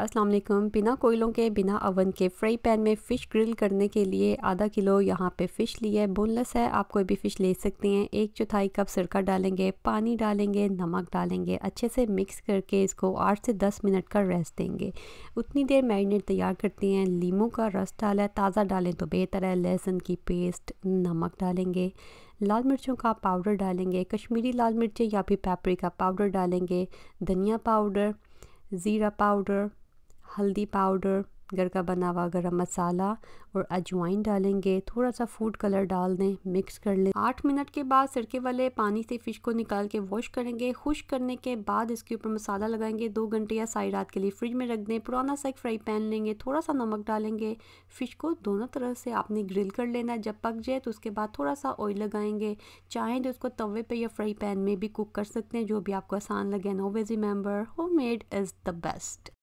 अस्सलाम वालेकुम बिना कोयलों के बिना अवन के फ्राई पैन में फ़िश ग्रिल करने के लिए आधा किलो यहाँ पे फ़िश ली है बोनलेस है आप कोई भी फ़िश ले सकते हैं एक चौथाई कप सिरका डालेंगे पानी डालेंगे नमक डालेंगे अच्छे से मिक्स करके इसको आठ से दस मिनट का रेस्ट देंगे उतनी देर मैरिनेट तैयार करते हैं लीमू का रस डाला है ताज़ा डालें तो बेहतर है लहसुन की पेस्ट नमक डालेंगे लाल मिर्चों का पाउडर डालेंगे कश्मीरी लाल मिर्चें या फिर पेपरी का पाउडर डालेंगे धनिया पाउडर ज़ीरा पाउडर हल्दी पाउडर घर का बना हुआ गर्म मसाला और अजवाइन डालेंगे थोड़ा सा फूड कलर डाल दें मिक्स कर लें आठ मिनट के बाद सड़के वाले पानी से फ़िश को निकाल के वॉश करेंगे खुश करने के बाद इसके ऊपर मसाला लगाएंगे दो घंटे या साई रात के लिए फ्रिज में रख दें पुराना सा एक फ्राई पैन लेंगे थोड़ा सा नमक डालेंगे फ़िश को दोनों तरह से आपने ग्रिल कर लेना है जब पक जाए तो उसके बाद थोड़ा सा ऑयल लगाएंगे चाहें तो उसको तवे पर या फ्राई पैन में भी कुक कर सकते हैं जो भी आपको आसान लगे no veggie remember home made is the best